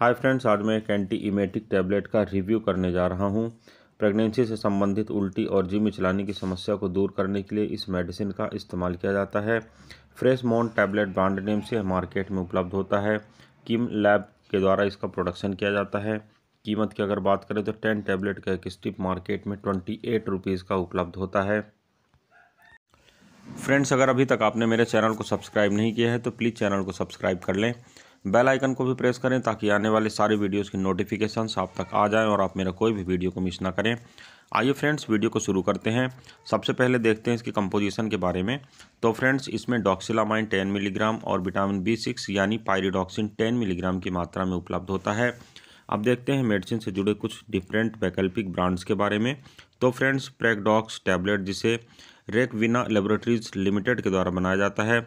hi friends आज मैं एक एंटी इमेटिक टैबलेट का रिव्यू करने जा रहा हूं प्रेगनेंसी से संबंधित उल्टी और जिम चलाने की समस्या को दूर करने के लिए इस मेडिसिन का इस्तेमाल किया जाता है फ्रेश मोन टैबलेट ब्रांड नेम से मार्केट में उपलब्ध होता है किम लैब के द्वारा इसका प्रोडक्शन किया जाता है कीमत की अगर बात करें तो टेन टैबलेट का एक स्टिप मार्केट में ट्वेंटी एट रुपीज़ का उपलब्ध होता है फ्रेंड्स अगर अभी तक आपने मेरे चैनल को सब्सक्राइब नहीं किया है तो प्लीज़ चैनल को सब्सक्राइब कर लें बेल आइकन को भी प्रेस करें ताकि आने वाले सारे वीडियोस की नोटिफिकेशन आप तक आ जाएं और आप मेरा कोई भी वीडियो को मिस ना करें आइए फ्रेंड्स वीडियो को शुरू करते हैं सबसे पहले देखते हैं इसकी कंपोजिशन के बारे में तो फ्रेंड्स इसमें डॉक्सिलामाइन 10 मिलीग्राम और विटामिन बी सिक्स यानी पायरीडॉक्सिन 10 मिलीग्राम की मात्रा में उपलब्ध होता है अब देखते हैं मेडिसिन से जुड़े कुछ डिफरेंट वैकल्पिक ब्रांड्स के बारे में तो फ्रेंड्स प्रेगडॉक्स टैबलेट जिसे रेकविना लेबोरेटरीज लिमिटेड के द्वारा बनाया जाता है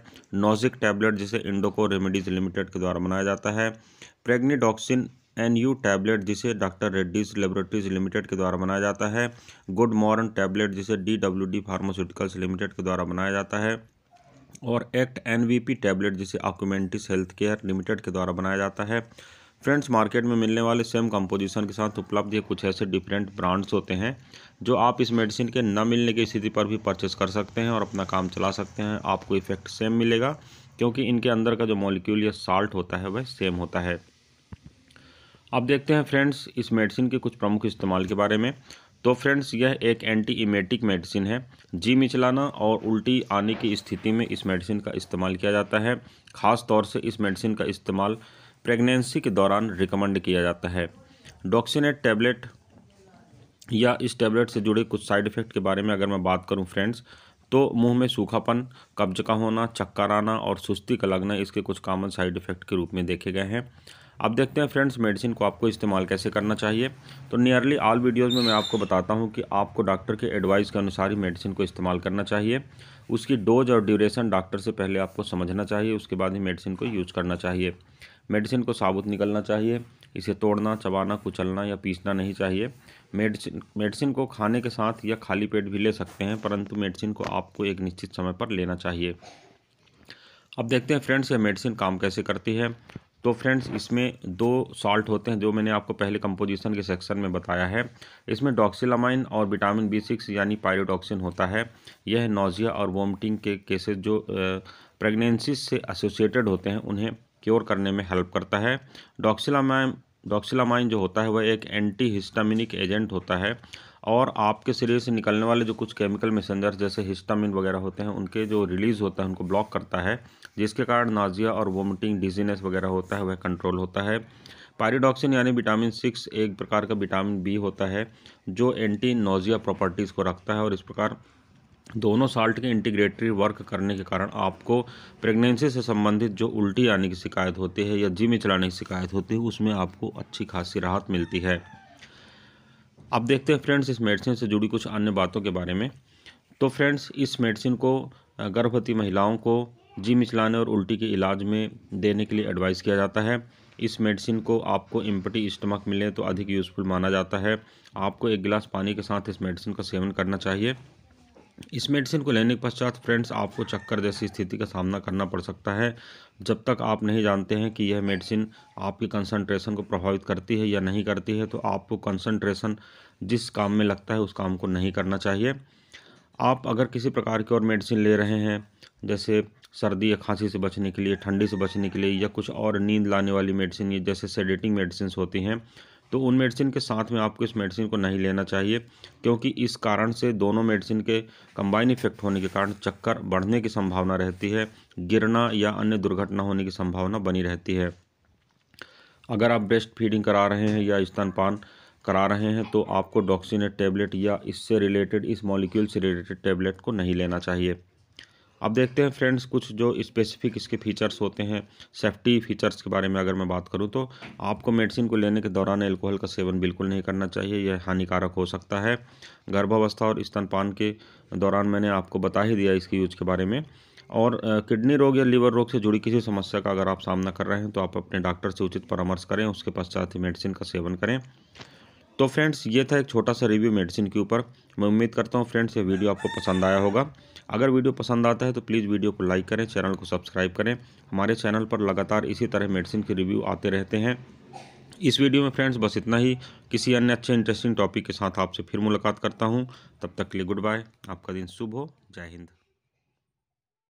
नोजिक टैबलेट जिसे इंडोको रेमेडीज लिमिटेड के द्वारा बनाया जाता है प्रेग्नीडॉक्सिन एन यू टैबलेट जिसे डॉक्टर रेड्डीज लेबोरेटरीज लिमिटेड के द्वारा बनाया जाता है गुड मॉर्न टैबलेट जिसे D W D pharmaceuticals limited के द्वारा बनाया जाता है और act N V P tablet जिसे आक्यूमेंटिस हेल्थ केयर लिमिटेड के द्वारा बनाया जाता है फ्रेंड्स मार्केट में मिलने वाले सेम कंपोजिशन के साथ उपलब्ध ये कुछ ऐसे डिफरेंट ब्रांड्स होते हैं जो आप इस मेडिसिन के न मिलने की स्थिति पर भी परचेस कर सकते हैं और अपना काम चला सकते हैं आपको इफेक्ट सेम मिलेगा क्योंकि इनके अंदर का जो मॉलिक्यूल या साल्ट होता है वह सेम होता है अब देखते हैं फ्रेंड्स इस मेडिसिन के कुछ प्रमुख इस्तेमाल के बारे में तो फ्रेंड्स यह एक एंटी इमेटिक मेडिसिन है जी मिचलाना और उल्टी आने की स्थिति में इस मेडिसिन का इस्तेमाल किया जाता है ख़ास तौर से इस मेडिसिन का इस्तेमाल प्रेगनेंसी के दौरान रिकमेंड किया जाता है डॉक्सीनेट टैबलेट या इस टैबलेट से जुड़े कुछ साइड इफ़ेक्ट के बारे में अगर मैं बात करूं फ्रेंड्स तो मुंह में सूखापन कब्ज का होना चक्कर आना और सुस्ती का लगना इसके कुछ कामन साइड इफ़ेक्ट के रूप में देखे गए हैं अब देखते हैं फ्रेंड्स मेडिसिन को आपको इस्तेमाल कैसे करना चाहिए तो नियरली ऑल वीडियोस में मैं आपको बताता हूँ कि आपको डॉक्टर के एडवाइस के अनुसार ही मेडिसिन को इस्तेमाल करना चाहिए उसकी डोज और ड्यूरेशन डॉक्टर से पहले आपको समझना चाहिए उसके बाद ही मेडिसिन को यूज़ करना चाहिए मेडिसिन को साबुत निकलना चाहिए इसे तोड़ना चबाना कुचलना या पीसना नहीं चाहिए मेडिसिन मेडिसिन को खाने के साथ या खाली पेट भी ले सकते हैं परंतु मेडिसिन को आपको एक निश्चित समय पर लेना चाहिए अब देखते हैं फ्रेंड्स ये मेडिसिन काम कैसे करती है तो फ्रेंड्स इसमें दो सॉल्ट होते हैं जो मैंने आपको पहले कंपोजिशन के सेक्शन में बताया है इसमें डॉक्सिलामाइन और विटामिन बी सिक्स यानी पायरोडॉक्सिन होता है यह नोजिया और वोमिटिंग के केसेस जो प्रेगनेंसी से एसोसिएटेड होते हैं उन्हें क्योर करने में हेल्प करता है डॉक्सिलामाइन डॉक्सिलामाइन जो होता है वह एक एंटी हिस्टामिनिक एजेंट होता है और आपके शरीर से निकलने वाले जो कुछ केमिकल मैसेंजर्स जैसे हिस्टामिन वगैरह होते हैं उनके जो रिलीज़ होता है उनको ब्लॉक करता है जिसके कारण नाजिया और वोमिटिंग डिजीनेस वगैरह होता है वह कंट्रोल होता है पैरिडॉक्सिन यानी विटामिन सिक्स एक प्रकार का विटामिन बी होता है जो एंटी नोजिया प्रॉपर्टीज़ को रखता है और इस प्रकार दोनों साल्ट के इंटीग्रेटरी वर्क करने के कारण आपको प्रेगनेंसी से संबंधित जो उल्टी आने की शिकायत होती है या जिम चलाने की शिकायत होती है उसमें आपको अच्छी खासी राहत मिलती है अब देखते हैं फ्रेंड्स इस मेडिसिन से जुड़ी कुछ अन्य बातों के बारे में तो फ्रेंड्स इस मेडिसिन को गर्भवती महिलाओं को जिम चलाने और उल्टी के इलाज में देने के लिए एडवाइस किया जाता है इस मेडिसिन को आपको इम्पटी स्टमक मिले तो अधिक यूज़फुल माना जाता है आपको एक गिलास पानी के साथ इस मेडिसिन का सेवन करना चाहिए इस मेडिसिन को लेने के पश्चात फ्रेंड्स आपको चक्कर जैसी स्थिति का सामना करना पड़ सकता है जब तक आप नहीं जानते हैं कि यह मेडिसिन आपकी कंसंट्रेशन को प्रभावित करती है या नहीं करती है तो आपको कंसंट्रेशन जिस काम में लगता है उस काम को नहीं करना चाहिए आप अगर किसी प्रकार की और मेडिसिन ले रहे हैं जैसे सर्दी या खांसी से बचने के लिए ठंडी से बचने के लिए या कुछ और नींद लाने वाली मेडिसिन जैसे सेडेटिंग मेडिसिन होती हैं तो उन मेडिसिन के साथ में आपको इस मेडिसिन को नहीं लेना चाहिए क्योंकि इस कारण से दोनों मेडिसिन के कंबाइन इफेक्ट होने के कारण चक्कर बढ़ने की संभावना रहती है गिरना या अन्य दुर्घटना होने की संभावना बनी रहती है अगर आप ब्रेस्ट फीडिंग करा रहे हैं या स्तनपान करा रहे हैं तो आपको डॉक्सीनेट टेबलेट या इससे रिलेटेड इस मॉलिक्यूल से रिलेटेड टेबलेट को नहीं लेना चाहिए अब देखते हैं फ्रेंड्स कुछ जो स्पेसिफिक इसके फीचर्स होते हैं सेफ्टी फीचर्स के बारे में अगर मैं बात करूं तो आपको मेडिसिन को लेने के दौरान एल्कोहल का सेवन बिल्कुल नहीं करना चाहिए यह हानिकारक हो सकता है गर्भावस्था और स्तनपान के दौरान मैंने आपको बता ही दिया इसके यूज के बारे में और किडनी रोग या लीवर रोग से जुड़ी किसी समस्या का अगर आप सामना कर रहे हैं तो आप अपने डॉक्टर से उचित परामर्श करें उसके पश्चात ही मेडिसिन का सेवन करें तो फ्रेंड्स ये था एक छोटा सा रिव्यू मेडिसिन के ऊपर मैं उम्मीद करता हूँ फ्रेंड्स ये वीडियो आपको पसंद आया होगा अगर वीडियो पसंद आता है तो प्लीज़ वीडियो को लाइक करें चैनल को सब्सक्राइब करें हमारे चैनल पर लगातार इसी तरह मेडिसिन के रिव्यू आते रहते हैं इस वीडियो में फ्रेंड्स बस इतना ही किसी अन्य अच्छे इंटरेस्टिंग टॉपिक के साथ आपसे फिर मुलाकात करता हूँ तब तक के लिए गुड बाय आपका दिन शुभ हो जय हिंद